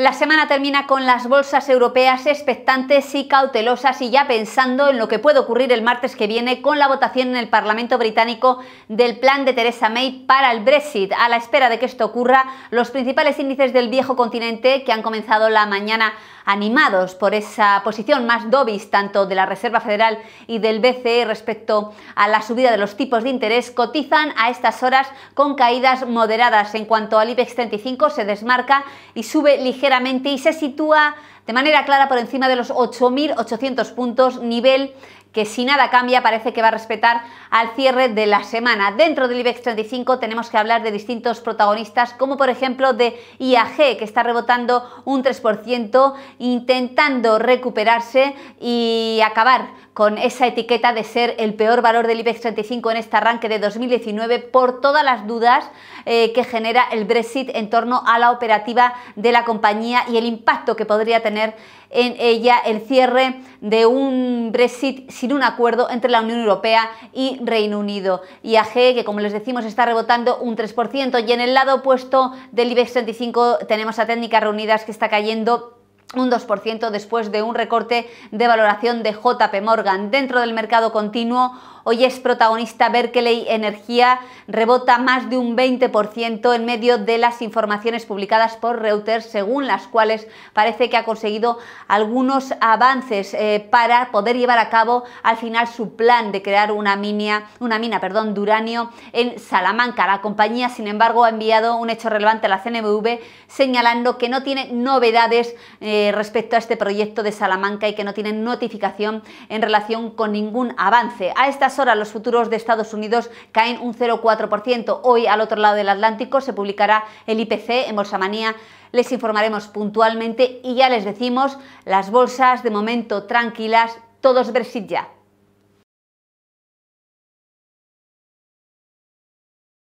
La semana termina con las bolsas europeas expectantes y cautelosas y ya pensando en lo que puede ocurrir el martes que viene con la votación en el Parlamento británico del plan de Theresa May para el Brexit. A la espera de que esto ocurra, los principales índices del viejo continente que han comenzado la mañana animados por esa posición más dovish tanto de la Reserva Federal y del BCE respecto a la subida de los tipos de interés cotizan a estas horas con caídas moderadas. En cuanto al IBEX 35 se desmarca y sube ligeramente íntegramente y se sitúa de manera clara por encima de los 8.800 puntos, nivel que si nada cambia parece que va a respetar al cierre de la semana. Dentro del IBEX 35 tenemos que hablar de distintos protagonistas, como por ejemplo de IAG, que está rebotando un 3%, intentando recuperarse y acabar con esa etiqueta de ser el peor valor del IBEX 35 en este arranque de 2019 por todas las dudas eh, que genera el Brexit en torno a la operativa de la compañía y el impacto que podría tener en ella el cierre de un Brexit sin un acuerdo entre la Unión Europea y Reino Unido. y AG que como les decimos está rebotando un 3%, y en el lado opuesto del IBEX 35 tenemos a Técnicas Reunidas que está cayendo un 2% después de un recorte de valoración de JP Morgan. Dentro del mercado continuo, Hoy es protagonista Berkeley Energía, rebota más de un 20% en medio de las informaciones publicadas por Reuters, según las cuales parece que ha conseguido algunos avances eh, para poder llevar a cabo al final su plan de crear una, minia, una mina perdón, de uranio en Salamanca. La compañía, sin embargo, ha enviado un hecho relevante a la CNBV señalando que no tiene novedades eh, respecto a este proyecto de Salamanca y que no tiene notificación en relación con ningún avance. A Ahora los futuros de Estados Unidos caen un 0,4%. Hoy al otro lado del Atlántico se publicará el IPC en Bolsa Manía. Les informaremos puntualmente y ya les decimos, las bolsas de momento tranquilas, todos Brexit ya.